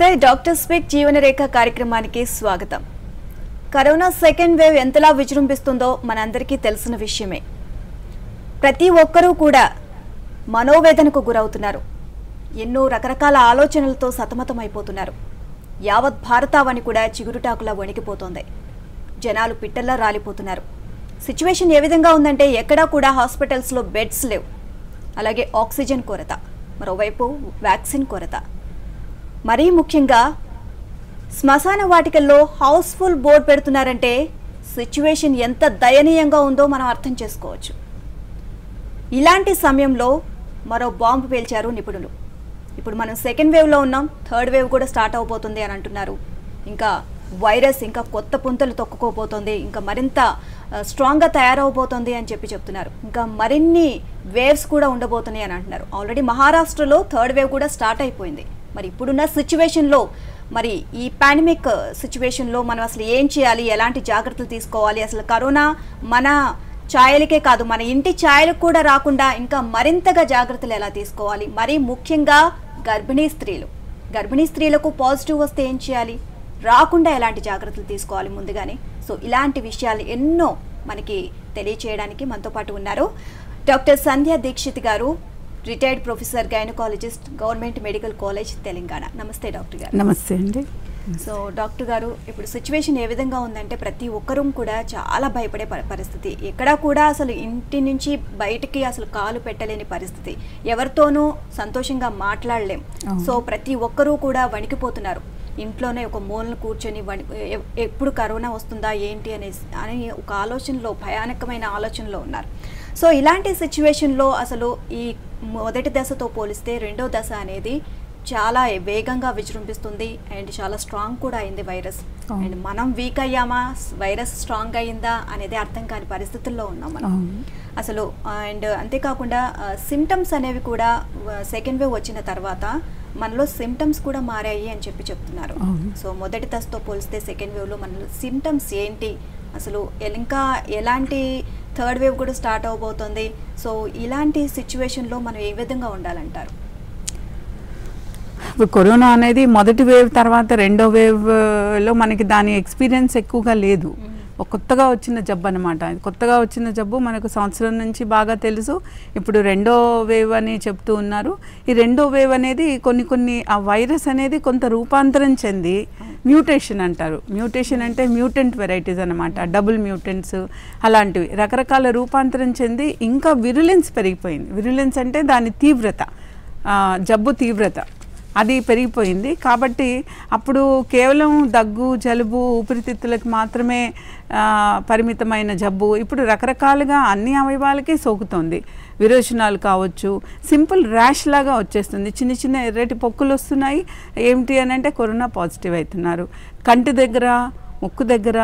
నమస్తే doctor speak జీవనరేఖ కార్యక్రమానికి స్వాగతం కరోనా సెకండ్ వేవ్ ఎంతలా విజృంభిస్తుందో మనందరికీ తెలిసిన విషయమే ప్రతి ఒక్కరూ కూడా మనోవేదనకు గురవుతున్నారు ఎన్నో రకరకాల ఆలోచనలతో సతమతమైపోతున్నారు యావత్ భారతావని కూడా చిగురుటాకులా వణికిపోతోంది జనాలు పిట్టల్లా రాలిపోతున్నారు సిచ్యువేషన్ ఏ విధంగా ఉందంటే ఎక్కడా కూడా హాస్పిటల్స్లో బెడ్స్ లేవు అలాగే ఆక్సిజన్ కొరత మరోవైపు వ్యాక్సిన్ కొరత మరీ ముఖ్యంగా శ్మశాన వాటికల్లో హౌస్ఫుల్ బోర్డు పెడుతున్నారంటే సిచ్యువేషన్ ఎంత దయనీయంగా ఉందో మనం అర్థం చేసుకోవచ్చు ఇలాంటి సమయంలో మరో బాంబు పేల్చారు నిపుణులు ఇప్పుడు మనం సెకండ్ వేవ్లో ఉన్నాం థర్డ్ వేవ్ కూడా స్టార్ట్ అవబోతుంది అని అంటున్నారు ఇంకా వైరస్ ఇంకా కొత్త పుంతలు తొక్కుకోబోతోంది ఇంకా మరింత స్ట్రాంగ్గా తయారవబోతోంది అని చెప్పి చెప్తున్నారు ఇంకా మరిన్ని వేవ్స్ కూడా ఉండబోతున్నాయి అని అంటున్నారు ఆల్రెడీ మహారాష్ట్రలో థర్డ్ వేవ్ కూడా స్టార్ట్ అయిపోయింది మరి ఇప్పుడున్న సిచ్యువేషన్లో మరి ఈ పాండమిక్ సిచ్యువేషన్లో మనం అసలు ఏం చేయాలి ఎలాంటి జాగ్రత్తలు తీసుకోవాలి అసలు కరోనా మన ఛాయలకే కాదు మన ఇంటి ఛాయలకు కూడా రాకుండా ఇంకా మరింతగా జాగ్రత్తలు ఎలా తీసుకోవాలి మరి ముఖ్యంగా గర్భిణీ స్త్రీలు గర్భిణీ స్త్రీలకు పాజిటివ్ వస్తే ఏం చేయాలి రాకుండా ఎలాంటి జాగ్రత్తలు తీసుకోవాలి ముందుగానే సో ఇలాంటి విషయాలు ఎన్నో మనకి తెలియచేయడానికి మనతో పాటు ఉన్నారు డాక్టర్ సంధ్య దీక్షిత్ గారు retired professor gynaecologist government medical college Telangana నమస్తే డాక్టర్ గారు నమస్తే అండి సో డాక్టర్ గారు ఇప్పుడు సిచ్యువేషన్ ఏ విధంగా ఉందంటే ప్రతి ఒక్కరూ కూడా చాలా భయపడే పరిస్థితి ఎక్కడా కూడా అసలు ఇంటి నుంచి బయటికి అసలు కాలు పెట్టలేని పరిస్థితి ఎవరితోనూ సంతోషంగా మాట్లాడలేం సో ప్రతి ఒక్కరూ కూడా వణికిపోతున్నారు ఇంట్లోనే ఒక మూలను కూర్చొని ఎప్పుడు కరోనా వస్తుందా ఏంటి అనేసి అని ఒక ఆలోచనలో భయానకమైన ఆలోచనలో ఉన్నారు సో ఇలాంటి సిచ్యువేషన్లో అసలు ఈ మొదటి దశతో పోలిస్తే రెండో దశ అనేది చాలా వేగంగా విజృంభిస్తుంది అండ్ చాలా స్ట్రాంగ్ కూడా అయింది వైరస్ అండ్ మనం వీక్ అయ్యామా వైరస్ స్ట్రాంగ్ అయిందా అనేది అర్థం కాని పరిస్థితుల్లో ఉన్నాం మనం అసలు అండ్ అంతేకాకుండా సిమ్టమ్స్ అనేవి కూడా సెకండ్ వేవ్ వచ్చిన తర్వాత మనలో సిమ్టమ్స్ కూడా మారాయి అని చెప్పి చెప్తున్నారు సో మొదటి దశతో పోలిస్తే సెకండ్ వేవ్లో మనలో సిమ్టమ్స్ ఏంటి అసలు ఇంకా ఎలాంటి థర్డ్ వేవ్ కూడా స్టార్ట్ అవబోతుంది సో ఇలాంటి సిచ్యువేషన్లో మనం ఏ విధంగా ఉండాలంటారు ఇప్పుడు కరోనా అనేది మొదటి వేవ్ తర్వాత రెండో వేవ్లో మనకి దాని ఎక్స్పీరియన్స్ ఎక్కువగా లేదు కొత్తగా వచ్చిన జబ్బు అనమాట కొత్తగా వచ్చిన జబ్బు మనకు సంవత్సరం నుంచి బాగా తెలుసు ఇప్పుడు రెండో వేవ్ అని చెప్తూ ఉన్నారు ఈ రెండో వేవ్ అనేది కొన్ని కొన్ని ఆ వైరస్ అనేది కొంత రూపాంతరం చెంది మ్యూటేషన్ అంటారు మ్యూటేషన్ అంటే మ్యూటెంట్ వెరైటీస్ అనమాట డబుల్ మ్యూటెంట్స్ అలాంటివి రకరకాల రూపాంతరం చెంది ఇంకా విరులెన్స్ పెరిగిపోయింది విరులెన్స్ అంటే దాని తీవ్రత జబ్బు తీవ్రత అది పెరిగిపోయింది కాబట్టి అప్పుడు కేవలం దగ్గు జలుబు ఊపిరితిత్తులకు మాత్రమే పరిమితమైన జబ్బు ఇప్పుడు రకరకాలుగా అన్ని అవయవాలకి సోకుతోంది విరోచనాలు కావచ్చు సింపుల్ ర్యాష్ లాగా వచ్చేస్తుంది చిన్న చిన్న ఎర్రటి పొక్కులు వస్తున్నాయి ఏమిటి అని అంటే కరోనా పాజిటివ్ అవుతున్నారు కంటి దగ్గర ముక్కు దగ్గర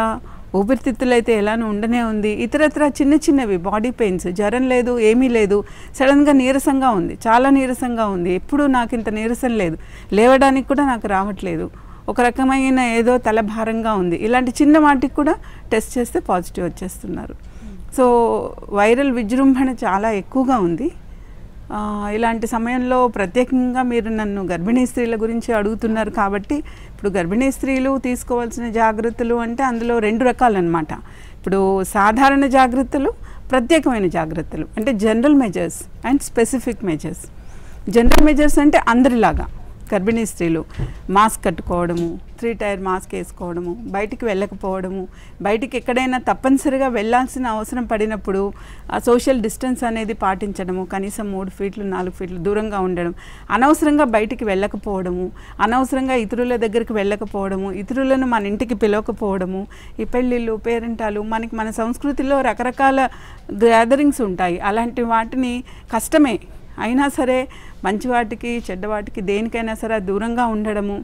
ఊపిరితిత్తులు అయితే ఎలానూ ఉండనే ఉంది ఇతరత్ర చిన్న చిన్నవి బాడీ పెయిన్స్ జ్వరం లేదు ఏమీ లేదు సడన్గా నీరసంగా ఉంది చాలా నీరసంగా ఉంది ఎప్పుడూ నాకు ఇంత నీరసం లేదు లేవడానికి కూడా నాకు రావట్లేదు ఒక రకమైన ఏదో తల భారంగా ఉంది ఇలాంటి చిన్న వాటికి కూడా టెస్ట్ చేస్తే పాజిటివ్ వచ్చేస్తున్నారు సో వైరల్ విజృంభణ చాలా ఎక్కువగా ఉంది ఇలాంటి సమయంలో ప్రత్యేకంగా మీరు నన్ను గర్భిణీ స్త్రీల గురించి అడుగుతున్నారు కాబట్టి ఇప్పుడు గర్భిణీ స్త్రీలు తీసుకోవాల్సిన జాగ్రత్తలు అంటే అందులో రెండు రకాలన్నమాట ఇప్పుడు సాధారణ జాగ్రత్తలు ప్రత్యేకమైన జాగ్రత్తలు అంటే general measures and specific measures general measures అంటే అందరిలాగా గర్భిణీ స్త్రీలు మాస్క్ కట్టుకోవడము త్రీ టైర్ మాస్క్ వేసుకోవడము బయటికి వెళ్ళకపోవడము బయటికి ఎక్కడైనా తప్పనిసరిగా వెళ్ళాల్సిన అవసరం పడినప్పుడు ఆ సోషల్ డిస్టెన్స్ అనేది పాటించడము కనీసం మూడు ఫీట్లు నాలుగు ఫీట్లు దూరంగా ఉండడం అనవసరంగా బయటికి వెళ్ళకపోవడము అనవసరంగా ఇతరుల దగ్గరికి వెళ్ళకపోవడము ఇతరులను మన ఇంటికి పిలవకపోవడము ఈ పెళ్ళిళ్ళు పేరెంటాలు మనకి మన సంస్కృతిలో రకరకాల గ్యాదరింగ్స్ ఉంటాయి అలాంటి వాటిని కష్టమే అయినా సరే మంచివాటికి చెడ్డవాటికి దేనికైనా సరే దూరంగా ఉండడము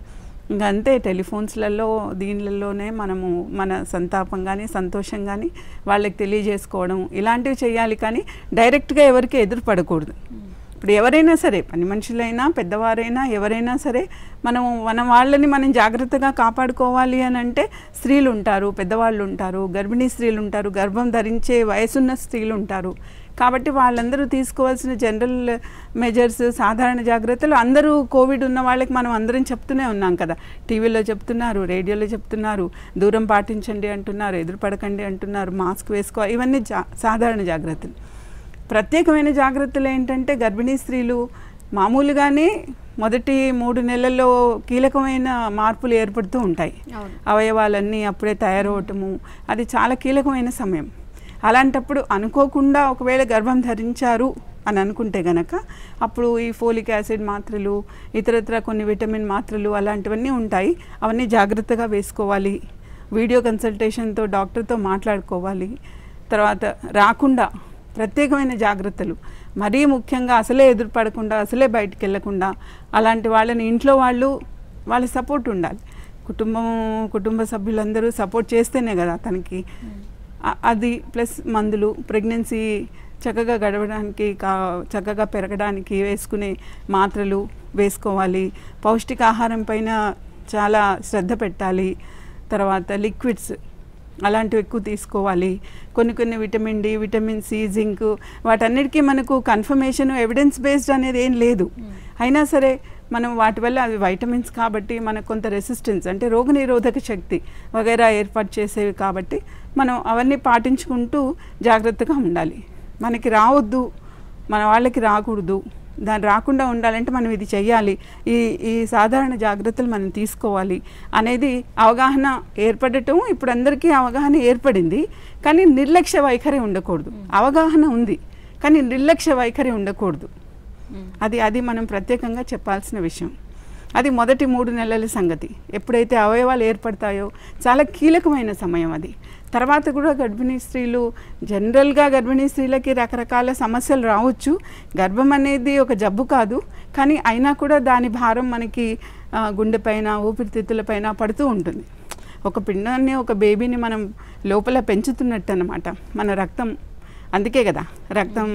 ఇంకా అంతే టెలిఫోన్స్లలో దీనిలలోనే మనము మన సంతాపం కానీ సంతోషం కానీ వాళ్ళకి తెలియజేసుకోవడం ఇలాంటివి చేయాలి కానీ డైరెక్ట్గా ఎవరికి ఎదురుపడకూడదు ఇప్పుడు ఎవరైనా సరే పని మనుషులైనా పెద్దవారైనా ఎవరైనా సరే మనం మన వాళ్ళని మనం జాగ్రత్తగా కాపాడుకోవాలి అని అంటే స్త్రీలు ఉంటారు పెద్దవాళ్ళు ఉంటారు గర్భిణీ స్త్రీలు ఉంటారు గర్భం ధరించే వయసున్న స్త్రీలు ఉంటారు కాబట్టి వాళ్ళందరూ తీసుకోవాల్సిన జనరల్ మెజర్స్ సాధారణ జాగ్రత్తలు అందరూ కోవిడ్ ఉన్న వాళ్ళకి మనం అందరం చెప్తూనే ఉన్నాం కదా టీవీలో చెప్తున్నారు రేడియోలో చెప్తున్నారు దూరం పాటించండి అంటున్నారు ఎదురుపడకండి అంటున్నారు మాస్క్ వేసుకో ఇవన్నీ జా సాధారణ జాగ్రత్తలు ప్రత్యేకమైన జాగ్రత్తలు ఏంటంటే గర్భిణీ స్త్రీలు మామూలుగానే మొదటి మూడు నెలల్లో కీలకమైన మార్పులు ఏర్పడుతూ ఉంటాయి అవయవాలన్నీ అప్పుడే తయారవటము అది చాలా కీలకమైన సమయం అలాంటప్పుడు అనుకోకుండా ఒకవేళ గర్భం ధరించారు అని అనుకుంటే గనక అప్పుడు ఈ ఫోలిక్ యాసిడ్ మాత్రలు ఇతరత్ర కొన్ని విటమిన్ మాత్రలు అలాంటివన్నీ ఉంటాయి అవన్నీ జాగ్రత్తగా వేసుకోవాలి వీడియో కన్సల్టేషన్తో డాక్టర్తో మాట్లాడుకోవాలి తర్వాత రాకుండా ప్రత్యేకమైన జాగ్రత్తలు మరీ ముఖ్యంగా అసలే ఎదురుపడకుండా అసలే బయటికి వెళ్లకుండా అలాంటి వాళ్ళని ఇంట్లో వాళ్ళు వాళ్ళ సపోర్ట్ ఉండాలి కుటుంబం కుటుంబ సభ్యులందరూ సపోర్ట్ చేస్తేనే కదా తనకి అది ప్లస్ మందులు ప్రెగ్నెన్సీ చక్కగా గడవడానికి కా చక్కగా పెరగడానికి వేసుకునే మాత్రలు వేసుకోవాలి పౌష్టికాహారం పైన చాలా శ్రద్ధ పెట్టాలి తర్వాత లిక్విడ్స్ అలాంటివి ఎక్కువ తీసుకోవాలి కొన్ని కొన్ని vitamin D vitamin C zinc వాటన్నిటికీ మనకు కన్ఫర్మేషన్ ఎవిడెన్స్ బేస్డ్ అనేది ఏం లేదు hmm. అయినా సరే మనం వాటి వల్ల అవి వైటమిన్స్ కాబట్టి మనకు కొంత రెసిస్టెన్స్ అంటే రోగనిరోధక శక్తి వగైరా ఏర్పాటు చేసేవి కాబట్టి మనం అవన్నీ పాటించుకుంటూ జాగ్రత్తగా ఉండాలి మనకి రావద్దు మన వాళ్ళకి రాకూడదు దాని రాకుండా ఉండాలంటే మనం ఇది చేయాలి ఈ ఈ సాధారణ జాగ్రత్తలు మనం తీసుకోవాలి అనేది అవగాహన ఏర్పడటం ఇప్పుడు అందరికీ అవగాహన ఏర్పడింది కానీ నిర్లక్ష్య వైఖరి ఉండకూడదు అవగాహన ఉంది కానీ నిర్లక్ష్య వైఖరి ఉండకూడదు అది అది మనం ప్రత్యేకంగా చెప్పాల్సిన విషయం అది మొదటి మూడు నెలల సంగతి ఎప్పుడైతే అవయవాలు ఏర్పడతాయో చాలా కీలకమైన సమయం అది తర్వాత కూడా గర్భిణీ స్త్రీలు జనరల్గా గర్భిణీ స్త్రీలకి రకరకాల సమస్యలు రావచ్చు గర్భం అనేది ఒక జబ్బు కాదు కానీ అయినా కూడా దాని భారం మనకి గుండెపైన ఊపిరితిత్తులపైన పడుతూ ఉంటుంది ఒక పిండాన్ని ఒక బేబీని మనం లోపల పెంచుతున్నట్టు అనమాట మన రక్తం అందుకే కదా రక్తం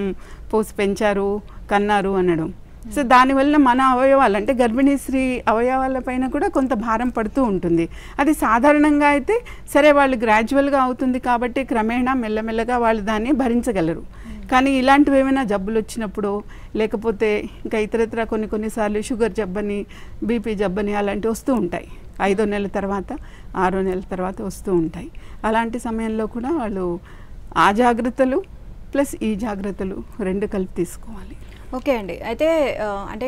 పోసి పెంచారు కన్నారు అనడం సో దానివల్ల మన అవయవాలు అంటే గర్భిణీ స్త్రీ అవయవాల పైన కూడా కొంత భారం పడుతూ ఉంటుంది అది సాధారణంగా అయితే సరే వాళ్ళు గ్రాడ్యువల్గా అవుతుంది కాబట్టి క్రమేణా మెల్లమెల్లగా వాళ్ళు దాన్ని భరించగలరు కానీ ఇలాంటివి ఏమైనా జబ్బులు వచ్చినప్పుడు లేకపోతే ఇంకా ఇతరత్ర కొన్ని కొన్నిసార్లు షుగర్ జబ్బని బీపీ జబ్బని అలాంటివి వస్తూ ఉంటాయి ఐదో నెలల తర్వాత ఆరో నెలల తర్వాత వస్తూ ఉంటాయి అలాంటి సమయంలో కూడా వాళ్ళు ఆ జాగ్రత్తలు ప్లస్ ఈ జాగ్రత్తలు రెండు కలిపి తీసుకోవాలి ఓకే అండి అయితే అంటే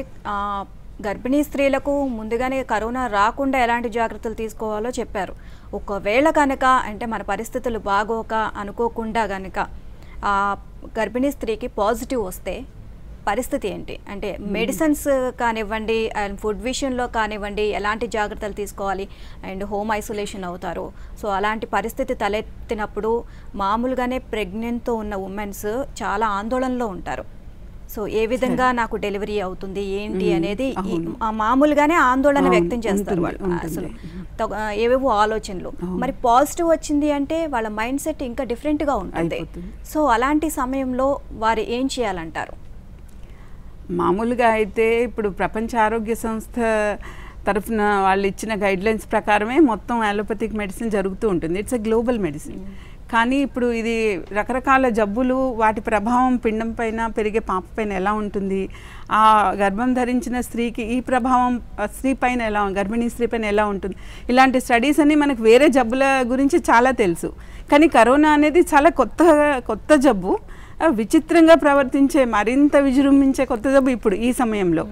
గర్భిణీ స్త్రీలకు ముందుగానే కరోనా రాకుండా ఎలాంటి జాగ్రత్తలు తీసుకోవాలో చెప్పారు ఒకవేళ కనుక అంటే మన పరిస్థితులు బాగోక అనుకోకుండా కనుక గర్భిణీ స్త్రీకి పాజిటివ్ వస్తే పరిస్థితి ఏంటి అంటే మెడిసిన్స్ కానివ్వండి అండ్ ఫుడ్ విషయంలో కానివ్వండి ఎలాంటి జాగ్రత్తలు తీసుకోవాలి అండ్ హోమ్ ఐసోలేషన్ అవుతారు సో అలాంటి పరిస్థితి తలెత్తినప్పుడు మామూలుగానే ప్రెగ్నెంట్తో ఉన్న ఉమెన్స్ చాలా ఆందోళనలో ఉంటారు సో ఏ విధంగా నాకు డెలివరీ అవుతుంది ఏంటి అనేది మామూలుగానే ఆందోళన వ్యక్తం చేస్తారు వాళ్ళు అసలు ఏవేవో ఆలోచనలు మరి పాజిటివ్ వచ్చింది అంటే వాళ్ళ మైండ్ సెట్ ఇంకా డిఫరెంట్గా ఉంటుంది సో అలాంటి సమయంలో వారు ఏం చేయాలంటారు మామూలుగా అయితే ఇప్పుడు ప్రపంచ ఆరోగ్య సంస్థ తరఫున వాళ్ళు ఇచ్చిన గైడ్లైన్స్ ప్రకారమే మొత్తం అలోపతిక్ మెడిసిన్ జరుగుతూ ఉంటుంది ఇట్స్ అ గ్లోబల్ మెడిసిన్ కానీ ఇప్పుడు ఇది రకరకాల జబ్బులు వాటి ప్రభావం పిండం పైన పెరిగే పాప పైన ఎలా ఉంటుంది ఆ గర్భం ధరించిన స్త్రీకి ఈ ప్రభావం స్త్రీ పైన ఎలా గర్భిణీ స్త్రీ పైన ఎలా ఉంటుంది ఇలాంటి స్టడీస్ అన్నీ మనకు వేరే జబ్బుల గురించి చాలా తెలుసు కానీ కరోనా అనేది చాలా కొత్త కొత్త జబ్బు విచిత్రంగా ప్రవర్తించే మరింత విజృంభించే కొత్త జబ్బు ఇప్పుడు ఈ సమయంలో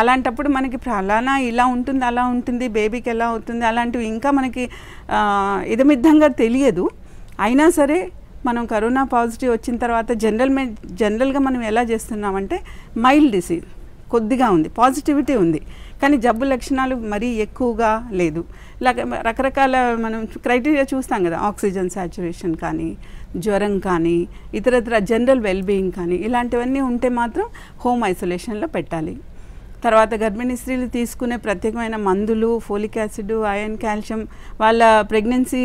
అలాంటప్పుడు మనకి అలానా ఇలా ఉంటుంది అలా ఉంటుంది బేబీకి ఎలా అవుతుంది అలాంటివి ఇంకా మనకి ఇదమిద్దంగా తెలియదు అయినా సరే మనం కరోనా పాజిటివ్ వచ్చిన తర్వాత జనరల్ జనరల్గా మనం ఎలా చేస్తున్నామంటే మైల్డ్ డిసీజ్ కొద్దిగా ఉంది పాజిటివిటీ ఉంది కానీ జబ్బు లక్షణాలు మరీ ఎక్కువగా లేదు రకరకాల మనం క్రైటీరియా చూస్తాం కదా ఆక్సిజన్ సాచురేషన్ కానీ జ్వరం కానీ ఇతరత్ర జనరల్ వెల్బీయింగ్ కానీ ఇలాంటివన్నీ ఉంటే మాత్రం హోమ్ ఐసోలేషన్లో పెట్టాలి తర్వాత గర్భిణీ స్త్రీలు తీసుకునే ప్రత్యేకమైన మందులు ఫోలిక్ యాసిడ్ ఐరన్ కాల్షియం వాళ్ళ ప్రెగ్నెన్సీ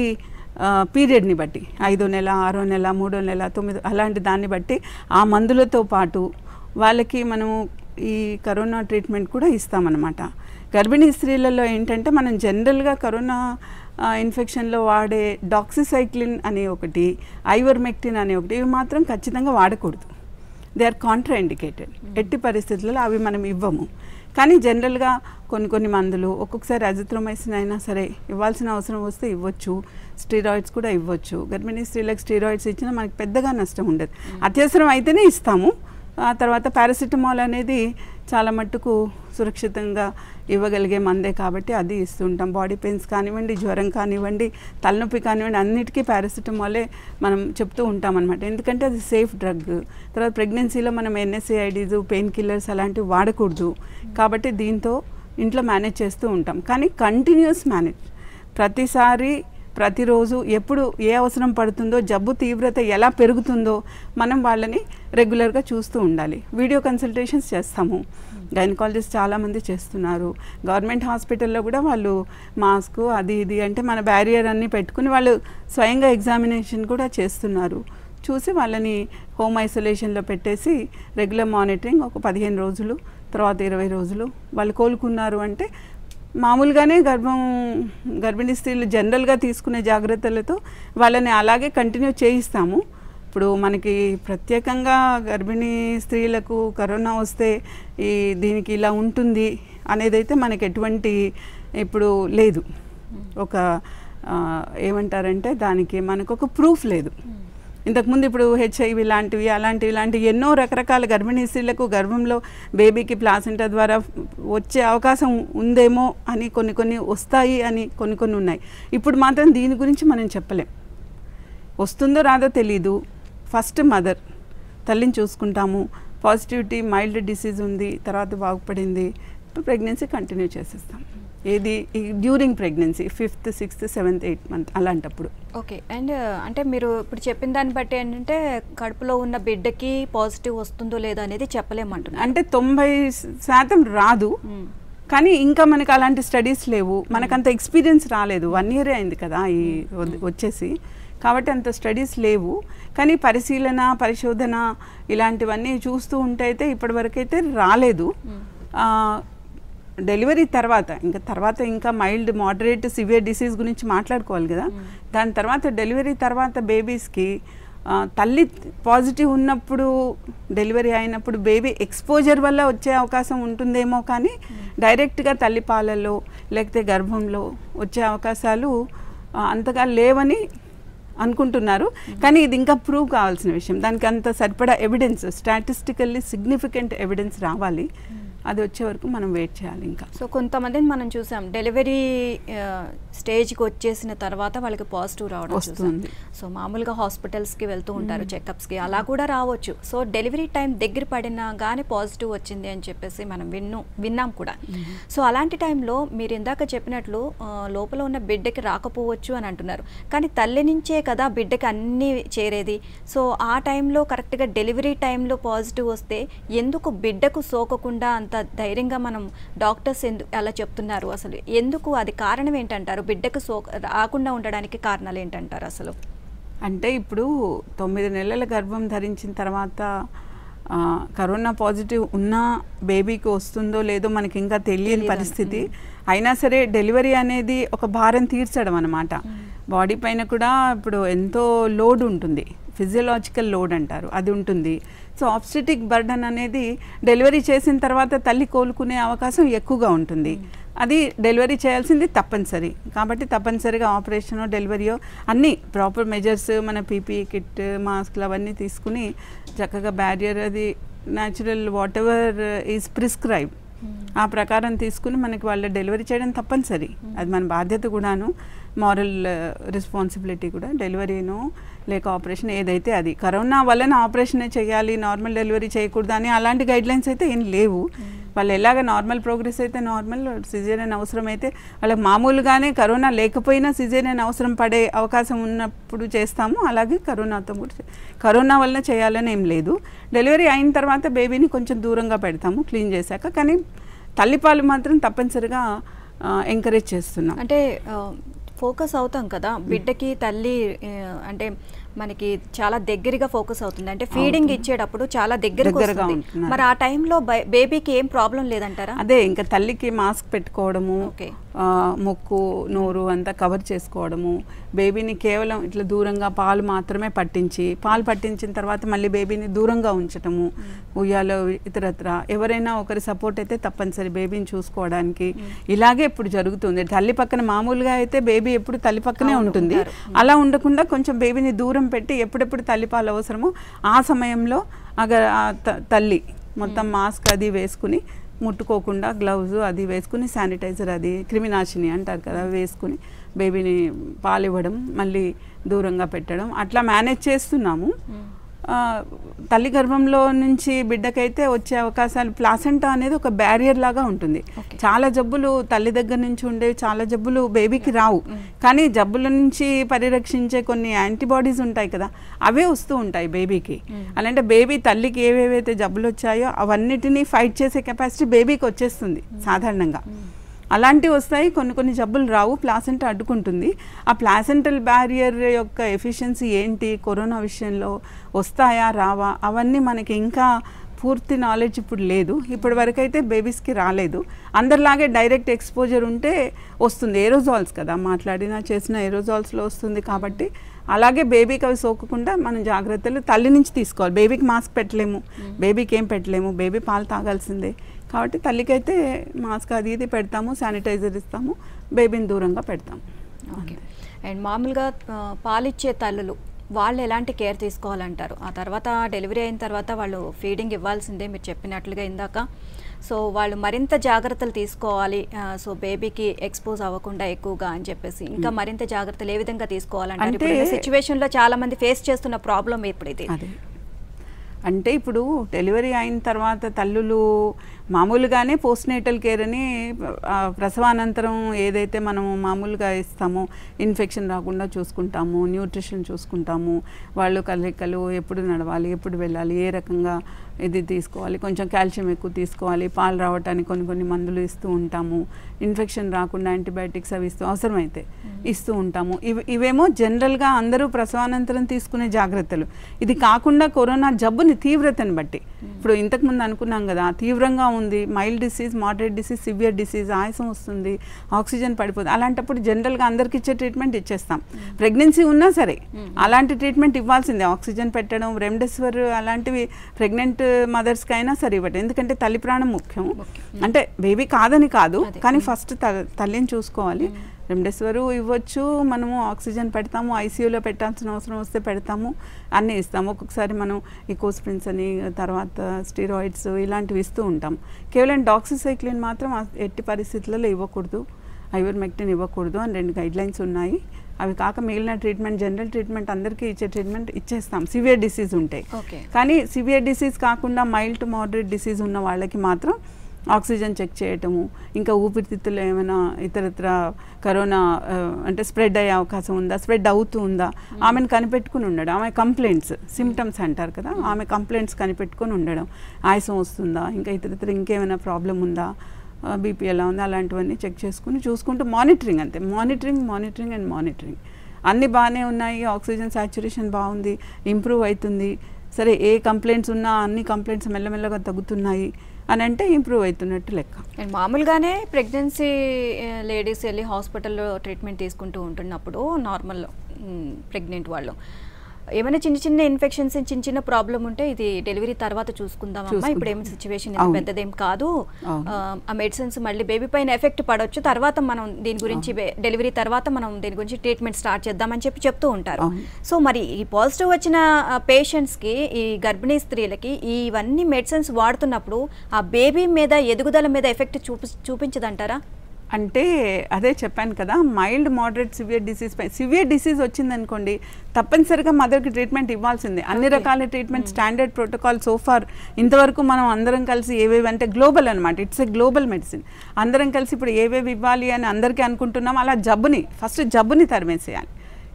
పీరియడ్ని బట్టి ఐదో నెల ఆరో నెల మూడో నెల తొమ్మిదో అలాంటి దాన్ని బట్టి ఆ మందులతో పాటు వాళ్ళకి మనము ఈ కరోనా ట్రీట్మెంట్ కూడా ఇస్తామన్నమాట గర్భిణీ స్త్రీలలో ఏంటంటే మనం జనరల్గా కరోనా ఇన్ఫెక్షన్లో వాడే డాక్సిసైక్లిన్ అనే ఒకటి ఐవర్మెక్టిన్ అనే ఒకటి ఇవి మాత్రం ఖచ్చితంగా వాడకూడదు దే ఆర్ కాంట్రా ఎట్టి పరిస్థితులలో అవి మనం ఇవ్వము కానీ జనరల్గా కొన్ని కొన్ని మందులు ఒక్కొక్కసారి అజిత్రమైసిన అయినా సరే ఇవ్వాల్సిన అవసరం వస్తే ఇవ్వచ్చు స్టీరాయిడ్స్ కూడా ఇవ్వచ్చు గర్భిణీ స్త్రీలకు స్టీరాయిడ్స్ ఇచ్చినా మనకి పెద్దగా నష్టం ఉండదు అత్యవసరం అయితేనే ఇస్తాము ఆ తర్వాత పారాసిటమాల్ అనేది చాలా మట్టుకు సురక్షితంగా ఇవ్వగలిగే మందే కాబట్టి అది ఇస్తుంటాం బాడీ పెయిన్స్ కానివ్వండి జ్వరం కానివ్వండి తలనొప్పి కానివ్వండి అన్నిటికీ పారాసిటమాలే మనం చెప్తూ ఉంటాం అనమాట ఎందుకంటే అది సేఫ్ డ్రగ్ తర్వాత ప్రెగ్నెన్సీలో మనం ఎన్ఎస్ఏఐడీస్ పెయిన్ కిల్లర్స్ అలాంటివి వాడకూడదు కాబట్టి దీంతో ఇంట్లో మేనేజ్ చేస్తూ ఉంటాం కానీ కంటిన్యూస్ మేనేజ్ ప్రతిసారి ప్రతిరోజు ఎప్పుడు ఏ అవసరం పడుతుందో జబ్బు తీవ్రత ఎలా పెరుగుతుందో మనం వాళ్ళని రెగ్యులర్గా చూస్తూ ఉండాలి వీడియో కన్సల్టేషన్స్ చేస్తాము గైనకాలజిస్ట్ చాలామంది చేస్తున్నారు గవర్నమెంట్ హాస్పిటల్లో కూడా వాళ్ళు మాస్క్ అది ఇది అంటే మన బ్యారియర్ అన్నీ పెట్టుకుని వాళ్ళు స్వయంగా ఎగ్జామినేషన్ కూడా చేస్తున్నారు చూసి వాళ్ళని హోమ్ ఐసోలేషన్లో పెట్టేసి రెగ్యులర్ మానిటరింగ్ ఒక పదిహేను రోజులు తర్వాత ఇరవై రోజులు వాళ్ళు కోలుకున్నారు అంటే మామూలుగానే గర్భం గర్భిణీ స్త్రీలు జనరల్గా తీసుకునే జాగ్రత్తలతో వాళ్ళని అలాగే కంటిన్యూ చేయిస్తాము ఇప్పుడు మనకి ప్రత్యేకంగా గర్భిణీ స్త్రీలకు కరోనా వస్తే ఈ దీనికి ఇలా ఉంటుంది అనేది అయితే మనకి ఎటువంటి ఇప్పుడు లేదు ఒక ఏమంటారంటే దానికి మనకు ఒక ప్రూఫ్ లేదు ఇంతకుముందు ఇప్పుడు హెచ్ఐవి లాంటివి అలాంటివి ఇలాంటివి ఎన్నో రకరకాల గర్భిణీ స్త్రీలకు గర్భంలో బేబీకి ప్లాసెంటా ద్వారా వచ్చే అవకాశం ఉందేమో అని కొన్ని కొన్ని వస్తాయి అని కొన్ని కొన్ని ఉన్నాయి ఇప్పుడు మాత్రం దీని గురించి మనం చెప్పలేం వస్తుందో రాదో తెలీదు ఫస్ట్ మదర్ తల్లిని చూసుకుంటాము పాజిటివిటీ మైల్డ్ డిసీజ్ ఉంది తర్వాత బాగుపడింది ప్రెగ్నెన్సీ కంటిన్యూ చేసేస్తాం ఏది during pregnancy fifth sixth seventh eighth month అలాంటప్పుడు ఓకే అండ్ అంటే మీరు ఇప్పుడు చెప్పిన దాన్ని బట్టి ఏంటంటే కడుపులో ఉన్న బిడ్డకి పాజిటివ్ వస్తుందో లేదో అనేది చెప్పలేమంటున్నారు అంటే తొంభై శాతం రాదు కానీ ఇంకా మనకు అలాంటి స్టడీస్ లేవు మనకంత ఎక్స్పీరియన్స్ రాలేదు వన్ ఇయరే అయింది కదా ఈ వచ్చేసి కాబట్టి అంత స్టడీస్ లేవు కానీ పరిశీలన పరిశోధన ఇలాంటివన్నీ చూస్తూ ఉంటే అయితే ఇప్పటివరకైతే రాలేదు hmm. డెలివరీ తర్వాత ఇంకా తర్వాత ఇంకా మైల్డ్ మోడరేట్ సివియర్ డిసీజ్ గురించి మాట్లాడుకోవాలి కదా hmm. దాని తర్వాత డెలివరీ తర్వాత బేబీస్కి తల్లి పాజిటివ్ ఉన్నప్పుడు డెలివరీ అయినప్పుడు బేబీ ఎక్స్పోజర్ వల్ల వచ్చే అవకాశం ఉంటుందేమో కానీ hmm. డైరెక్ట్గా తల్లి లేకపోతే గర్భంలో వచ్చే అవకాశాలు అంతగా లేవని అనుకుంటున్నారు కానీ ఇది ఇంకా ప్రూవ్ కావాల్సిన విషయం దానికి అంత సరిపడా ఎవిడెన్స్ స్టాటిస్టికల్లీ సిగ్నిఫికెంట్ ఎవిడెన్స్ రావాలి అది వచ్చే వరకు మనం వెయిట్ చేయాలి ఇంకా సో కొంతమందిని మనం చూసాం డెలివరీ స్టేజ్కి వచ్చేసిన తర్వాత వాళ్ళకి పాజిటివ్ రావడం వస్తుంది సో మామూలుగా హాస్పిటల్స్కి వెళ్తూ ఉంటారు చెకప్స్కి అలా కూడా రావచ్చు సో డెలివరీ టైం దగ్గర పడినా కానీ పాజిటివ్ వచ్చింది అని చెప్పేసి మనం విన్ను విన్నాం కూడా సో అలాంటి టైంలో మీరు ఇందాక చెప్పినట్లు లోపల ఉన్న బిడ్డకి రాకపోవచ్చు అని అంటున్నారు కానీ తల్లి నుంచే కదా బిడ్డకి అన్నీ చేరేది సో ఆ టైంలో కరెక్ట్గా డెలివరీ టైంలో పాజిటివ్ వస్తే ఎందుకు బిడ్డకు సోకకుండా అంత అంత ధైర్యంగా మనం డాక్టర్స్ ఎందుకు అలా చెప్తున్నారు అసలు ఎందుకు అది కారణం ఏంటంటారు బిడ్డకు సో రాకుండా ఉండడానికి కారణాలు ఏంటంటారు అసలు అంటే ఇప్పుడు తొమ్మిది నెలల గర్భం ధరించిన తర్వాత కరోనా పాజిటివ్ ఉన్న బేబీకి వస్తుందో లేదో మనకి ఇంకా తెలియని పరిస్థితి అయినా సరే డెలివరీ అనేది ఒక భారం తీర్చడం అనమాట బాడీ పైన కూడా ఇప్పుడు ఎంతో లోడ్ ఉంటుంది ఫిజియలాజికల్ లోడ్ అంటారు అది ఉంటుంది సో ఆప్స్టిక్ బర్డన్ అనేది డెలివరీ చేసిన తర్వాత తల్లి కోలుకునే అవకాశం ఎక్కువగా ఉంటుంది అది డెలివరీ చేయాల్సింది తప్పనిసరి కాబట్టి తప్పనిసరిగా ఆపరేషనో డెలివరీయో అన్నీ ప్రాపర్ మెజర్స్ మన పీపీ కిట్ మాస్క్లు అవన్నీ తీసుకుని చక్కగా బ్యారియర్ అది natural whatever is prescribe ఆ ప్రకారం తీసుకుని మనకి వాళ్ళ డెలివరీ చేయడం తప్పనిసరి అది మన బాధ్యత కూడాను మారల్ రెస్పాన్సిబిలిటీ కూడా డెలివరీను లేక ఆపరేషన్ ఏదైతే అది కరోనా వలన ఆపరేషన్ చేయాలి నార్మల్ డెలివరీ చేయకూడదు అని అలాంటి గైడ్లైన్స్ అయితే ఏం లేవు వాళ్ళు ఎలాగ నార్మల్ ప్రోగ్రెస్ అయితే నార్మల్ సిజేరియన్ అవసరం అయితే వాళ్ళకి మామూలుగానే కరోనా లేకపోయినా సిజేరియన్ అవసరం పడే అవకాశం ఉన్నప్పుడు చేస్తాము అలాగే కరోనాతో కూడా కరోనా వల్ల చేయాలని ఏం లేదు డెలివరీ అయిన తర్వాత బేబీని కొంచెం దూరంగా పెడతాము క్లీన్ చేశాక కానీ తల్లిపాలు మాత్రం తప్పనిసరిగా ఎంకరేజ్ చేస్తున్నాం అంటే ఫోకస్ అవుతాం కదా బిడ్డకి తల్లి అంటే మనకి చాలా దగ్గరగా ఫోకస్ అవుతుంది అంటే ఫీడింగ్ ఇచ్చేటప్పుడు చాలా దగ్గరగా మరి ఆ టైంలో బేబీకి ఏం ప్రాబ్లం లేదంటారా అదే ఇంకా తల్లికి మాస్క్ పెట్టుకోవడము ముక్కు నోరు అంతా కవర్ చేసుకోవడము బేబీని కేవలం ఇట్లా దూరంగా పాలు మాత్రమే పట్టించి పాలు పట్టించిన తర్వాత మళ్ళీ బేబీని దూరంగా ఉంచటము ఉయ్యాలో ఇతరత్ర ఎవరైనా ఒకరి సపోర్ట్ అయితే తప్పనిసరి బేబీని చూసుకోవడానికి ఇలాగే ఇప్పుడు జరుగుతుంది తల్లి పక్కన మామూలుగా అయితే బేబీ ఎప్పుడు తల్లి పక్కనే ఉంటుంది అలా ఉండకుండా కొంచెం బేబీని దూరం దూరం పెట్టి ఎప్పుడెప్పుడు తల్లిపాలు అవసరమో ఆ సమయంలో అగ తల్లి మొత్తం మాస్క్ అది వేసుకుని ముట్టుకోకుండా గ్లౌజ్ అది వేసుకుని శానిటైజర్ అది క్రిమినాశిని అంటారు కదా వేసుకుని బేబీని పాలివ్వడం మళ్ళీ దూరంగా పెట్టడం అట్లా మేనేజ్ చేస్తున్నాము తల్లి గర్భంలో నుంచి బిడ్డకైతే వచ్చే అవకాశాలు ప్లాసెంటా అనేది ఒక బ్యారియర్ లాగా ఉంటుంది చాలా జబ్బులు తల్లి దగ్గర నుంచి ఉండేవి చాలా జబ్బులు బేబీకి రావు mm. కానీ జబ్బుల నుంచి పరిరక్షించే కొన్ని యాంటీబాడీస్ ఉంటాయి కదా అవే వస్తూ ఉంటాయి బేబీకి mm. అలాంటే బేబీ తల్లికి ఏవేవైతే జబ్బులు వచ్చాయో అవన్నిటినీ ఫైట్ చేసే కెపాసిటీ బేబీకి వచ్చేస్తుంది mm. సాధారణంగా అలాంటివి వస్తాయి కొన్ని కొన్ని జబ్బులు రావు ప్లాసెంటా అడ్డుకుంటుంది ఆ ప్లాసెంటల్ బ్యారియర్ యొక్క ఎఫిషియన్సీ ఏంటి కరోనా విషయంలో వస్తాయా రావా అవన్నీ మనకి ఇంకా పూర్తి నాలెడ్జ్ ఇప్పుడు లేదు ఇప్పటి వరకు అయితే బేబీస్కి రాలేదు అందరిలాగే డైరెక్ట్ ఎక్స్పోజర్ ఉంటే వస్తుంది ఏరోజాల్స్ కదా మాట్లాడినా చేసిన ఏరోజాల్స్లో వస్తుంది కాబట్టి అలాగే బేబీకి అవి సోకకుండా మనం జాగ్రత్తలు తల్లి నుంచి తీసుకోవాలి బేబీకి మాస్క్ పెట్టలేము బేబీకి ఏం పెట్టలేము బేబీ పాలు తాగాల్సిందే కాబట్టి తల్లికైతే మాస్క్ అది ఇది పెడతాము శానిటైజర్ ఇస్తాము బేబీని దూరంగా పెడతాము ఓకే అండ్ మామూలుగా పాలిచ్చే తల్లులు వాళ్ళు ఎలాంటి కేర్ తీసుకోవాలంటారు ఆ తర్వాత డెలివరీ అయిన తర్వాత వాళ్ళు ఫీడింగ్ ఇవ్వాల్సిందే మీరు చెప్పినట్లుగా ఇందాక సో వాళ్ళు మరింత జాగ్రత్తలు తీసుకోవాలి సో బేబీకి ఎక్స్పోజ్ అవ్వకుండా ఎక్కువగా అని చెప్పేసి ఇంకా మరింత జాగ్రత్తలు ఏ విధంగా తీసుకోవాలంటే సిచ్యువేషన్లో చాలా మంది ఫేస్ చేస్తున్న ప్రాబ్లం ఇప్పుడు ఇది అంటే ఇప్పుడు డెలివరీ అయిన తర్వాత తల్లులు మామూలుగానే పోస్ట్నేటల్ కేర్ అని ప్రసవానంతరం ఏదైతే మనం మామూలుగా ఇస్తామో ఇన్ఫెక్షన్ రాకుండా చూసుకుంటాము న్యూట్రిషన్ చూసుకుంటాము వాళ్ళు కలయికలు ఎప్పుడు నడవాలి ఎప్పుడు వెళ్ళాలి ఏ రకంగా ఇది తీసుకోవాలి కొంచెం కాల్షియం ఎక్కువ తీసుకోవాలి పాలు రావటానికి కొన్ని కొన్ని మందులు ఇస్తూ ఉంటాము ఇన్ఫెక్షన్ రాకుండా యాంటీబయాటిక్స్ అవి ఇస్తూ అవసరమైతే ఇస్తూ ఉంటాము ఇవి ఇవేమో జనరల్గా అందరూ ప్రసవానంతరం తీసుకునే జాగ్రత్తలు ఇది కాకుండా కరోనా జబ్బుని తీవ్రతను బట్టి ఇప్పుడు ఇంతకుముందు అనుకున్నాం కదా తీవ్రంగా ఉంది mild disease moderate disease severe disease ఆయాసం వస్తుంది ఆక్సిజన్ పడిపోతుంది అలాంటప్పుడు జనరల్గా అందరికి ఇచ్చే ట్రీట్మెంట్ ఇచ్చేస్తాం ప్రెగ్నెన్సీ ఉన్నా సరే అలాంటి ట్రీట్మెంట్ ఇవ్వాల్సిందే ఆక్సిజన్ పెట్టడం రెమ్డెసివర్ అలాంటివి ప్రెగ్నెంట్ ప్రెగ్నెంట్ అయినా సరే ఇవ్వటం ఎందుకంటే తల్లి ప్రాణం ముఖ్యం అంటే బేబీ కాదని కాదు కానీ ఫస్ట్ తల్లిని చూసుకోవాలి రెమ్డెసివర్ ఇవ్వచ్చు మనము ఆక్సిజన్ పెడతాము ఐసీయూలో పెట్టాల్సిన అవసరం వస్తే పెడతాము అన్నీ ఇస్తాము ఒక్కొక్కసారి మనం ఈ కోస్ప్రిన్స్ అని తర్వాత స్టీరాయిడ్స్ ఇలాంటివి ఇస్తూ ఉంటాం కేవలం డాక్సిసైక్లిన్ మాత్రం ఎట్టి పరిస్థితులలో ఇవ్వకూడదు ఐవర్ మెక్టిన్ ఇవ్వకూడదు అని రెండు గైడ్లైన్స్ ఉన్నాయి అవి కాక మిగిలిన ట్రీట్మెంట్ జనరల్ ట్రీట్మెంట్ అందరికీ ఇచ్చే ట్రీట్మెంట్ ఇచ్చేస్తాం సివియర్ డిసీజ్ ఉంటాయి కానీ సివియర్ డిసీజ్ కాకుండా మైల్డ్ టు మోడరేట్ డిసీజ్ ఉన్న వాళ్ళకి మాత్రం ఆక్సిజన్ చెక్ చేయటము ఇంకా ఊపిరితిత్తులు ఏమైనా ఇతరత్ర కరోనా అంటే స్ప్రెడ్ అయ్యే అవకాశం ఉందా స్ప్రెడ్ అవుతూ ఉందా ఆమెను కనిపెట్టుకుని ఉండడం ఆమె కంప్లైంట్స్ సిమ్టమ్స్ అంటారు కదా ఆమె కంప్లైంట్స్ కనిపెట్టుకుని ఉండడం ఆయాసం వస్తుందా ఇంకా ఇతరత్ర ఇంకేమైనా ప్రాబ్లం ఉందా బీపీ ఎలా ఉంది అలాంటివన్నీ చెక్ చేసుకుని చూసుకుంటూ మానిటరింగ్ అంతే మానిటరింగ్ మానిటరింగ్ అండ్ మానిటరింగ్ అన్నీ బాగానే ఉన్నాయి ఆక్సిజన్ సాచ్యురేషన్ బాగుంది ఇంప్రూవ్ అవుతుంది సరే ఏ కంప్లైంట్స్ ఉన్నా అన్ని కంప్లైంట్స్ మెల్లమెల్లగా తగ్గుతున్నాయి అని అంటే ఇంప్రూవ్ అవుతున్నట్టు లెక్క అండ్ మామూలుగానే ప్రెగ్నెన్సీ లేడీస్ వెళ్ళి హాస్పిటల్లో ట్రీట్మెంట్ తీసుకుంటూ ఉంటున్నప్పుడు నార్మల్ ప్రెగ్నెంట్ వాళ్ళు ఏమైనా చిన్న చిన్న ఇన్ఫెక్షన్స్ చిన్న చిన్న ప్రాబ్లం ఉంటే ఇది డెలివరీ తర్వాత చూసుకుందాం అమ్మా ఇప్పుడు ఏమి సిచ్యువేషన్ పెద్దదేం కాదు ఆ మెడిసిన్స్ మళ్ళీ బేబీ పైన ఎఫెక్ట్ పడవచ్చు తర్వాత మనం దీని గురించి డెలివరీ తర్వాత మనం దీని గురించి ట్రీట్మెంట్ స్టార్ట్ చేద్దామని చెప్పి చెప్తూ ఉంటారు సో మరి ఈ పాజిటివ్ వచ్చిన పేషెంట్స్ కి ఈ గర్భిణీ స్త్రీలకి ఇవన్నీ మెడిసిన్స్ వాడుతున్నప్పుడు ఆ బేబీ మీద ఎదుగుదల మీద ఎఫెక్ట్ చూపి చూపించదంటారా అంటే అదే చెప్పాను కదా మైల్డ్ మోడరేట్ సివియర్ డిసీజ్ పై సివియర్ డిసీజ్ వచ్చిందనుకోండి తప్పనిసరిగా మదర్కి ట్రీట్మెంట్ ఇవ్వాల్సిందే అన్ని రకాల ట్రీట్మెంట్ స్టాండర్డ్ ప్రోటోకాల్ సోఫార్ ఇంతవరకు మనం అందరం కలిసి ఏవేవి అంటే గ్లోబల్ అనమాట ఇట్స్ ఏ గ్లోబల్ మెడిసిన్ అందరం కలిసి ఇప్పుడు ఏవేవి ఇవ్వాలి అని అందరికీ అనుకుంటున్నాం అలా జబ్బుని ఫస్ట్ జబ్బుని తరిమేసేయాలి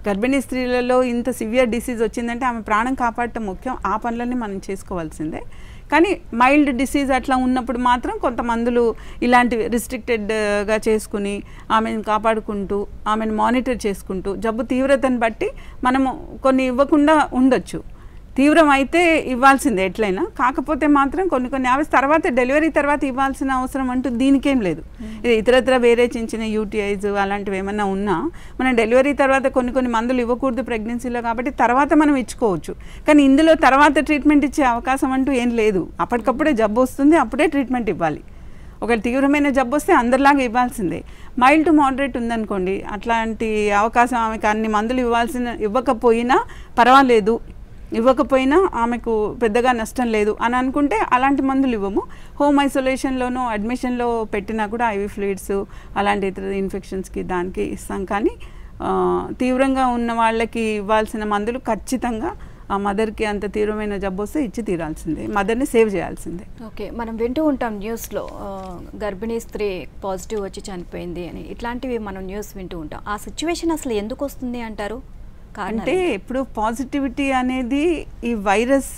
గర్భిణీ స్త్రీలలో ఇంత సివియర్ డిసీజ్ వచ్చిందంటే ఆమె ప్రాణం కాపాడటం ముఖ్యం ఆ పనులన్నీ మనం చేసుకోవాల్సిందే కానీ మైల్డ్ డిసీజ్ అట్లా ఉన్నప్పుడు మాత్రం కొంత మందులు ఇలాంటివి రిస్ట్రిక్టెడ్గా uh, చేసుకుని ఆమెను కాపాడుకుంటూ ఆమెను మానిటర్ చేసుకుంటూ జబ్బు తీవ్రతను బట్టి మనము కొన్ని ఇవ్వకుండా ఉండొచ్చు తీవ్రమైతే ఇవ్వాల్సిందే ఎట్లయినా కాకపోతే మాత్రం కొన్ని కొన్ని ఆవిస్ తర్వాత డెలివరీ తర్వాత ఇవ్వాల్సిన అవసరం అంటూ దీనికేం లేదు ఇది ఇతరత్ర వేరే చిన్న చిన్న యూటీఐస్ అలాంటివి ఏమన్నా ఉన్నా మనం డెలివరీ తర్వాత కొన్ని కొన్ని మందులు ఇవ్వకూడదు ప్రెగ్నెన్సీలో కాబట్టి తర్వాత మనం ఇచ్చుకోవచ్చు కానీ ఇందులో తర్వాత ట్రీట్మెంట్ ఇచ్చే అవకాశం అంటూ ఏం లేదు అప్పటికప్పుడే జబ్బు వస్తుంది అప్పుడే ట్రీట్మెంట్ ఇవ్వాలి ఒకవేళ తీవ్రమైన జబ్బు వస్తే అందరిలాగా ఇవ్వాల్సిందే మైల్డ్ మోడరేట్ ఉందనుకోండి అట్లాంటి అవకాశం ఆమెకు అన్ని మందులు ఇవ్వాల్సిన ఇవ్వకపోయినా పర్వాలేదు ఇవ్వకపోయినా ఆమెకు పెద్దగా నష్టం లేదు అని అనుకుంటే అలాంటి మందులు ఇవ్వము హోమ్ ఐసోలేషన్లోనూ అడ్మిషన్లో పెట్టినా కూడా ఐవి ఫ్లూయిడ్స్ అలాంటి ఇతర ఇన్ఫెక్షన్స్కి దానికి ఇస్తాం కానీ తీవ్రంగా ఉన్న వాళ్ళకి ఇవ్వాల్సిన మందులు ఖచ్చితంగా ఆ మదర్కి అంత తీవ్రమైన జబ్బు వస్తే ఇచ్చి తీరాల్సిందే మదర్ని సేవ్ చేయాల్సిందే ఓకే మనం వింటూ ఉంటాం న్యూస్లో గర్భిణీ స్త్రీ పాజిటివ్ వచ్చి చనిపోయింది అని ఇట్లాంటివి మనం న్యూస్ వింటూ ఉంటాం ఆ సిచ్యువేషన్ అసలు ఎందుకు వస్తుంది అంటారు అంటే ఇప్పుడు పాజిటివిటీ అనేది ఈ వైరస్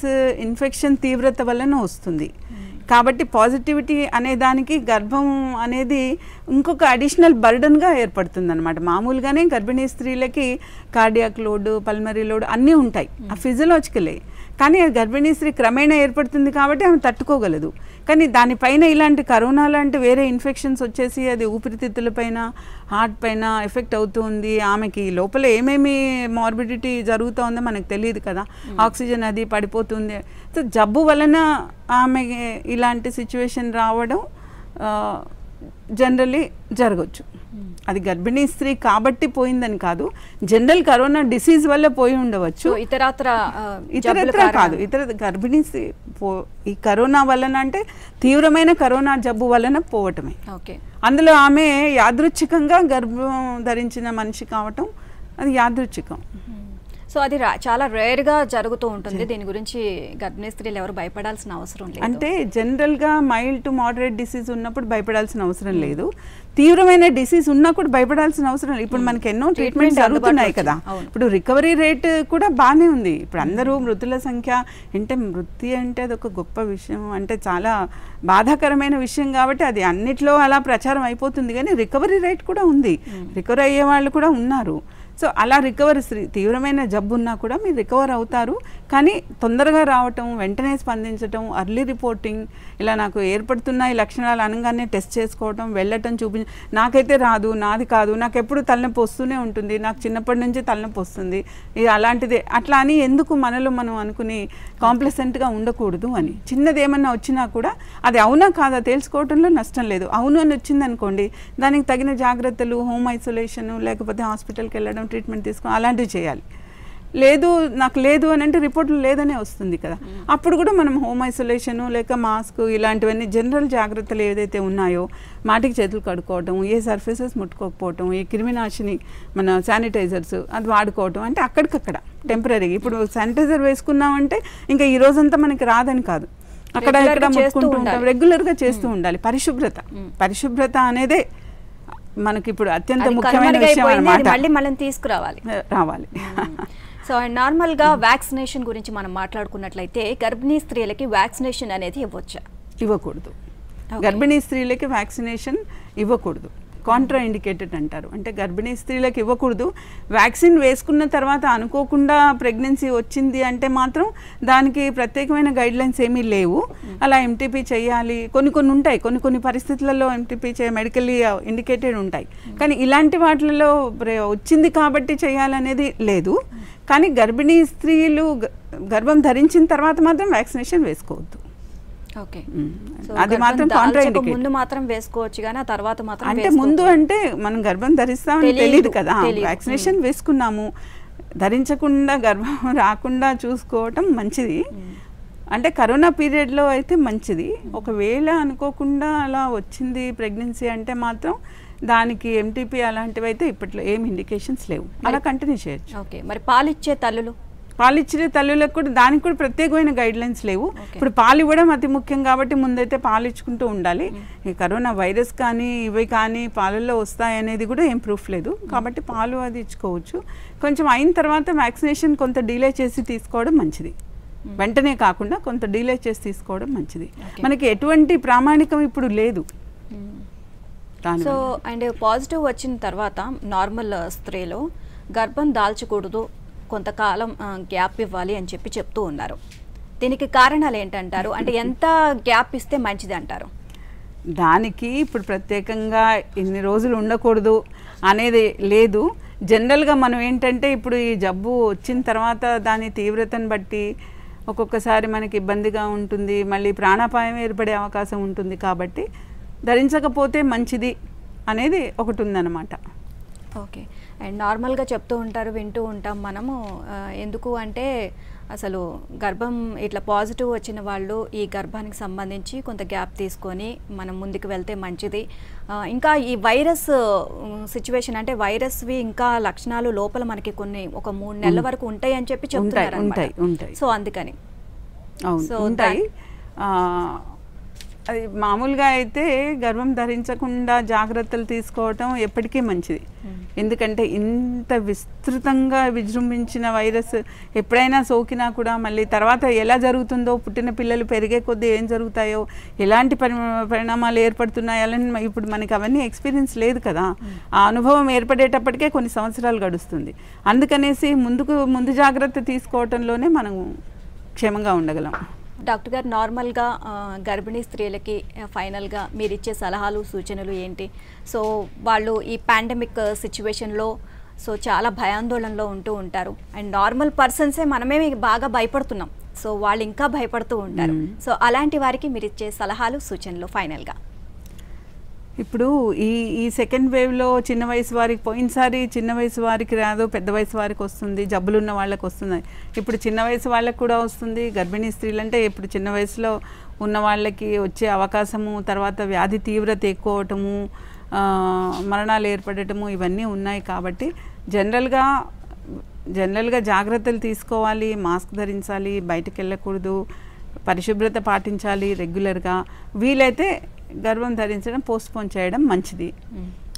ఇన్ఫెక్షన్ తీవ్రత వలన వస్తుంది కాబట్టి పాజిటివిటీ అనే దానికి గర్భం అనేది ఇంకొక అడిషనల్ బర్డన్గా ఏర్పడుతుంది అనమాట మామూలుగానే గర్భిణీ స్త్రీలకి కార్డియాక్ లోడ్ పల్మరీ లోడ్ అన్నీ ఉంటాయి ఆ ఫిజియలాజికలే కానీ గర్భిణీ స్త్రీ క్రమేణా ఏర్పడుతుంది కాబట్టి ఆమె తట్టుకోగలదు కానీ దానిపైన ఇలాంటి కరోనా లాంటి వేరే ఇన్ఫెక్షన్స్ వచ్చేసి అది ఊపిరితిత్తులపైన హార్ట్ పైన ఎఫెక్ట్ అవుతుంది ఆమెకి లోపల ఏమేమి మార్బిడిటీ జరుగుతుందో మనకు తెలియదు కదా hmm. ఆక్సిజన్ అది పడిపోతుంది సో జబ్బు వలన ఆమె ఇలాంటి సిచ్యువేషన్ రావడం జనరల్లీ జరగచ్చు అది గర్భిణీ స్త్రీ కాబట్టి పోయిందని కాదు జనరల్ కరోనా డిసీజ్ వల్ల పోయి ఉండవచ్చు ఇతరత్ర ఇతరత్ర కాదు ఇతర గర్భిణీ స్త్రీ ఈ కరోనా వలన అంటే తీవ్రమైన కరోనా జబ్బు వలన పోవటమే అందులో ఆమె యాదృచ్ఛికంగా గర్భం ధరించిన మనిషి కావటం అది యాదృచ్ఛికం సో అది చాలా రేర్గా జరుగుతూ ఉంటుంది దీని గురించి గర్భిణీ స్త్రీలు ఎవరు భయపడాల్సిన అవసరం లేదు అంటే జనరల్గా మైల్డ్ టు మోడరేట్ డిసీజ్ ఉన్నప్పుడు భయపడాల్సిన అవసరం లేదు తీవ్రమైన డిసీజ్ ఉన్నా కూడా భయపడాల్సిన అవసరం లేదు ఇప్పుడు మనకి ఎన్నో ట్రీట్మెంట్ జరుగుతున్నాయి కదా ఇప్పుడు రికవరీ రేట్ కూడా బాగానే ఉంది ఇప్పుడు అందరూ మృతుల సంఖ్య అంటే మృతి అంటే అది ఒక గొప్ప విషయం అంటే చాలా బాధాకరమైన విషయం కాబట్టి అది అన్నిట్లో అలా ప్రచారం అయిపోతుంది కానీ రికవరీ రేట్ కూడా ఉంది రికవరీ అయ్యే వాళ్ళు కూడా ఉన్నారు సో అలా రికవరీ తీవ్రమైన జబ్బు ఉన్నా కూడా మీరు రికవర్ అవుతారు కానీ తొందరగా రావటం వెంటనే స్పందించటం అర్లీ రిపోర్టింగ్ ఇలా నాకు ఏర్పడుతున్నాయి లక్షణాలు అనగానే టెస్ట్ చేసుకోవటం వెళ్ళటం చూపించ నాకైతే రాదు నాది కాదు నాకు ఎప్పుడు తలనొప్పి వస్తూనే ఉంటుంది నాకు చిన్నప్పటి నుంచి తలనొప్పి వస్తుంది ఇది అలాంటిదే అట్లా అని ఎందుకు మనలో మనం అనుకుని కాంప్లసెంట్గా ఉండకూడదు అని చిన్నది ఏమన్నా వచ్చినా కూడా అది అవునా కాదా తెలుసుకోవటంలో నష్టం లేదు అవును అని వచ్చిందనుకోండి దానికి తగిన జాగ్రత్తలు హోమ్ ఐసోలేషను లేకపోతే హాస్పిటల్కి వెళ్ళడం ట్రీట్మెంట్ తీసుకుని అలాంటివి చేయాలి లేదు నాకు లేదు అని అంటే రిపోర్ట్లు లేదనే వస్తుంది కదా అప్పుడు కూడా మనం హోమ్ ఐసోలేషను లేక మాస్క్ ఇలాంటివన్నీ జనరల్ జాగ్రత్తలు ఏదైతే ఉన్నాయో మాటికి చేతులు కడుక్కోవటం ఏ సర్ఫేసెస్ ముట్టుకోకపోవటం ఈ క్రిమినాశిని మన శానిటైజర్స్ అది వాడుకోవటం అంటే అక్కడికక్కడ టెంపరీగా ఇప్పుడు శానిటైజర్ వేసుకున్నామంటే ఇంకా ఈ రోజంతా మనకి రాదని కాదు అక్కడ ఇక్కడ ముట్టుకుంటూ ఉంటాం రెగ్యులర్గా చేస్తూ ఉండాలి పరిశుభ్రత పరిశుభ్రత అనేదే మనకి ఇప్పుడు అత్యంత ముఖ్యమైన విషయం మళ్ళీ మనం తీసుకురావాలి రావాలి సో అండ్ నార్మల్గా వ్యాక్సినేషన్ గురించి మనం మాట్లాడుకున్నట్లయితే గర్భిణీ స్త్రీలకి వ్యాక్సినేషన్ అనేది ఇవ్వచ్చా ఇవ్వకూడదు గర్భిణీ స్త్రీలకి వ్యాక్సినేషన్ ఇవ్వకూడదు కాంట్రా ఇండికేటెడ్ అంటారు అంటే గర్భిణీ స్త్రీలకు ఇవ్వకూడదు వ్యాక్సిన్ వేసుకున్న తర్వాత అనుకోకుండా ప్రెగ్నెన్సీ వచ్చింది అంటే మాత్రం దానికి ప్రత్యేకమైన గైడ్లైన్స్ ఏమీ లేవు అలా ఎంటీపీ చేయాలి కొన్ని కొన్ని ఉంటాయి కొన్ని కొన్ని పరిస్థితులలో ఎంటీపీ చే మెడికల్లీ ఇండికేటెడ్ ఉంటాయి కానీ ఇలాంటి వాటిలలో వచ్చింది కాబట్టి చేయాలనేది లేదు కానీ గర్భిణీ స్త్రీలు గర్భం ధరించిన తర్వాత మాత్రం వ్యాక్సినేషన్ వేసుకోవద్దు అది మాత్రం ముందు మాత్రం వేసుకోవచ్చు కానీ ఆ తర్వాత మాత్రం అంటే ముందు అంటే మనం గర్భం ధరిస్తామని తెలియదు కదా వ్యాక్సినేషన్ వేసుకున్నాము ధరించకుండా గర్భం రాకుండా చూసుకోవటం మంచిది అంటే కరోనా పీరియడ్లో అయితే మంచిది ఒకవేళ అనుకోకుండా అలా వచ్చింది ప్రెగ్నెన్సీ అంటే మాత్రం దానికి ఎంటీపీ అలాంటివి అయితే ఇప్పట్లో ఏం ఇండికేషన్స్ లేవు అలా కంటిన్యూ చేయొచ్చు ఓకే మరి పాలిచ్చే తల్లులు పాలు ఇచ్చిన తల్లులకు కూడా దానికి కూడా ప్రత్యేకమైన గైడ్ లైన్స్ లేవు ఇప్పుడు పాలు ఇవ్వడం అతి ముఖ్యం కాబట్టి ముందైతే పాలు ఇచ్చుకుంటూ ఉండాలి ఈ కరోనా వైరస్ కానీ ఇవి కానీ పాలల్లో వస్తాయనేది కూడా ఏం ప్రూఫ్ లేదు కాబట్టి పాలు అది ఇచ్చుకోవచ్చు కొంచెం అయిన తర్వాత వ్యాక్సినేషన్ కొంత డిలే చేసి తీసుకోవడం మంచిది వెంటనే కాకుండా కొంత డిలే చేసి తీసుకోవడం మంచిది మనకి ఎటువంటి ప్రామాణికం ఇప్పుడు లేదు సో అండ్ పాజిటివ్ వచ్చిన తర్వాత నార్మల్ uh, స్త్రీలో గర్భం దాల్చకూడదు కొంతకాలం గ్యాప్ ఇవ్వాలి అని చెప్పి చెప్తూ ఉన్నారు దీనికి కారణాలు ఏంటంటారు అంటే ఎంత గ్యాప్ ఇస్తే మంచిది అంటారు దానికి ఇప్పుడు ప్రత్యేకంగా ఇన్ని రోజులు ఉండకూడదు అనేది లేదు జనరల్గా మనం ఏంటంటే ఇప్పుడు ఈ జబ్బు వచ్చిన తర్వాత దాని తీవ్రతను బట్టి ఒక్కొక్కసారి మనకి ఇబ్బందిగా ఉంటుంది మళ్ళీ ప్రాణాపాయం ఏర్పడే అవకాశం ఉంటుంది కాబట్టి ధరించకపోతే మంచిది అనేది ఒకటి ఉందన్నమాట ఓకే అండ్ నార్మల్గా చెప్తూ ఉంటారు వింటూ ఉంటాం మనము ఎందుకు అంటే అసలు గర్భం ఇట్లా పాజిటివ్ వచ్చిన వాళ్ళు ఈ గర్భానికి సంబంధించి కొంత గ్యాప్ తీసుకొని మనం ముందుకు వెళ్తే మంచిది ఇంకా ఈ వైరస్ సిచ్యువేషన్ అంటే వైరస్వి ఇంకా లక్షణాలు లోపల మనకి కొన్ని ఒక మూడు నెలల వరకు ఉంటాయి అని చెప్పి చెప్తున్నారు సో అందుకని సో ఉంటాయి అది మామూలుగా అయితే గర్వం ధరించకుండా జాగ్రత్తలు తీసుకోవటం ఎప్పటికీ మంచిది hmm. ఎందుకంటే ఇంత విస్తృతంగా విజృంభించిన వైరస్ ఎప్పుడైనా సోకినా కూడా మళ్ళీ తర్వాత ఎలా జరుగుతుందో పుట్టిన పిల్లలు పెరిగే కొద్దీ ఏం జరుగుతాయో ఎలాంటి పరి పరిణామాలు ఏర్పడుతున్నాయని ఇప్పుడు మనకి అవన్నీ ఎక్స్పీరియన్స్ లేదు కదా hmm. ఆ అనుభవం ఏర్పడేటప్పటికే కొన్ని సంవత్సరాలు గడుస్తుంది అందుకనేసి ముందుకు ముందు జాగ్రత్త తీసుకోవటంలోనే మనం క్షేమంగా ఉండగలం డాక్టర్ గారు నార్మల్గా గర్భిణీ స్త్రీలకి ఫైనల్గా మీరు ఇచ్చే సలహాలు సూచనలు ఏంటి సో వాళ్ళు ఈ పాండమిక్ సిచ్యువేషన్లో సో చాలా భయాందోళనలో ఉంటూ ఉంటారు అండ్ నార్మల్ పర్సన్సే మనమే బాగా భయపడుతున్నాం సో వాళ్ళు ఇంకా భయపడుతూ ఉంటారు సో అలాంటి వారికి మీరు ఇచ్చే సలహాలు సూచనలు ఫైనల్గా ఇప్పుడు ఈ ఈ సెకండ్ వేవ్లో చిన్న వయసు వారికి పోయినసారి చిన్న వయసు వారికి రాదు పెద్ద వయసు వారికి వస్తుంది జబ్బులున్న వాళ్ళకి వస్తుంది ఇప్పుడు చిన్న వయసు వాళ్ళకి కూడా వస్తుంది గర్భిణీ స్త్రీలు అంటే ఇప్పుడు చిన్న వయసులో ఉన్న వాళ్ళకి వచ్చే అవకాశము తర్వాత వ్యాధి తీవ్రత ఎక్కువ అవటము మరణాలు ఏర్పడటము ఇవన్నీ ఉన్నాయి కాబట్టి జనరల్గా జనరల్గా జాగ్రత్తలు తీసుకోవాలి మాస్క్ ధరించాలి బయటకు వెళ్ళకూడదు పరిశుభ్రత పాటించాలి రెగ్యులర్గా వీలైతే గర్భం ధరించడం పోస్ట్పోన్ చేయడం మంచిది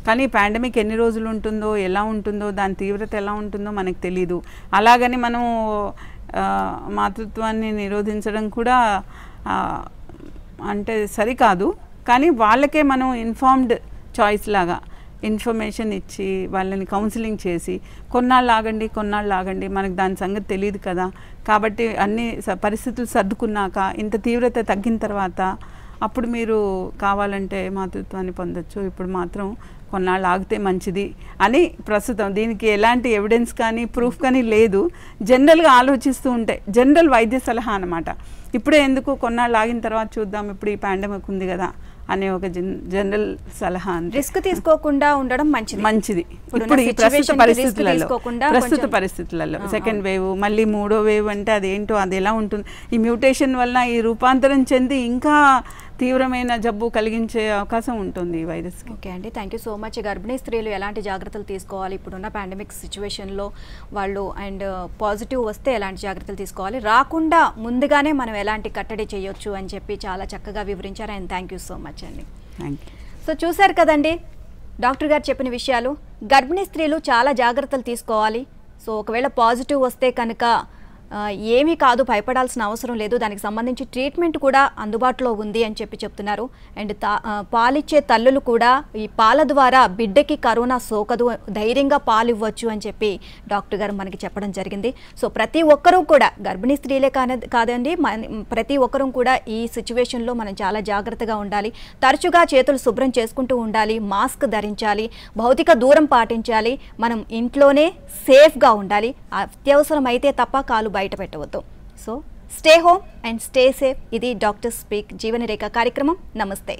కానీ పాండమిక్ ఎన్ని రోజులు ఉంటుందో ఎలా ఉంటుందో దాని తీవ్రత ఎలా ఉంటుందో మనకు తెలీదు అలాగని మనం మాతృత్వాన్ని నిరోధించడం కూడా అంటే సరికాదు కానీ వాళ్ళకే మనం ఇన్ఫార్మ్డ్ చాయిస్ లాగా ఇన్ఫర్మేషన్ ఇచ్చి వాళ్ళని కౌన్సిలింగ్ చేసి కొన్నాళ్ళు ఆగండి కొన్నాళ్ళు ఆగండి మనకు దాని సంగతి తెలియదు కదా కాబట్టి అన్ని పరిస్థితులు సర్దుకున్నాక ఇంత తీవ్రత తగ్గిన తర్వాత అప్పుడు మీరు కావాలంటే మాతృత్వాన్ని పొందొచ్చు ఇప్పుడు మాత్రం కొన్నాళ్ళు ఆగితే మంచిది అని ప్రస్తుతం దీనికి ఎలాంటి ఎవిడెన్స్ కానీ ప్రూఫ్ కానీ లేదు జనరల్గా ఆలోచిస్తూ ఉంటే జనరల్ వైద్య సలహా అనమాట ఇప్పుడే ఎందుకు కొన్నాళ్ళు ఆగిన తర్వాత చూద్దాం ఇప్పుడు ఈ పాండమిక్ ఉంది కదా అనే ఒక జనరల్ సలహా రిస్క్ తీసుకోకుండా ఉండడం మంచిది మంచిది ఇప్పుడు ఈ ప్రస్తుత పరిస్థితులలో ప్రస్తుత పరిస్థితులలో సెకండ్ వేవ్ మళ్ళీ మూడో వేవ్ అంటే అదేంటో అది ఎలా ఉంటుంది ఈ మ్యూటేషన్ వల్ల ఈ రూపాంతరం చెంది ఇంకా తీవ్రమైన జబ్బు కలిగించే అవకాశం ఉంటుంది ఈ వైరస్ ఓకే అండి థ్యాంక్ యూ సో మచ్ గర్భిణీ స్త్రీలు ఎలాంటి జాగ్రత్తలు తీసుకోవాలి ఇప్పుడున్న పాండమిక్ సిచ్యువేషన్లో వాళ్ళు అండ్ uh, పాజిటివ్ వస్తే ఎలాంటి జాగ్రత్తలు తీసుకోవాలి రాకుండా ముందుగానే మనం ఎలాంటి కట్టడి చేయొచ్చు అని చెప్పి చాలా చక్కగా వివరించారు and thank you so much అండి థ్యాంక్ సో చూశారు కదండి డాక్టర్ గారు చెప్పిన విషయాలు గర్భిణీ స్త్రీలు చాలా జాగ్రత్తలు తీసుకోవాలి సో ఒకవేళ పాజిటివ్ వస్తే కనుక ఏమీ కాదు భయపడాల్సిన అవసరం లేదు దానికి సంబంధించి ట్రీట్మెంట్ కూడా అందుబాటులో ఉంది అని చెప్పి చెప్తున్నారు అండ్ పాలిచ్చే తల్లులు కూడా ఈ పాల ద్వారా బిడ్డకి కరోనా సోకదు ధైర్యంగా పాలు ఇవ్వచ్చు అని చెప్పి డాక్టర్ గారు మనకి చెప్పడం జరిగింది సో ప్రతి ఒక్కరూ కూడా గర్భిణీ స్త్రీలే కాదండి ప్రతి ఒక్కరూ కూడా ఈ సిచ్యువేషన్లో మనం చాలా జాగ్రత్తగా ఉండాలి తరచుగా చేతులు శుభ్రం చేసుకుంటూ ఉండాలి మాస్క్ ధరించాలి భౌతిక దూరం పాటించాలి మనం ఇంట్లోనే సేఫ్గా ఉండాలి అత్యవసరం అయితే తప్ప కాలు బయట పెట్టవద్దు so stay home and stay safe ఇది డాక్టర్ స్పీక్ జీవనరేఖ కార్యక్రమం నమస్తే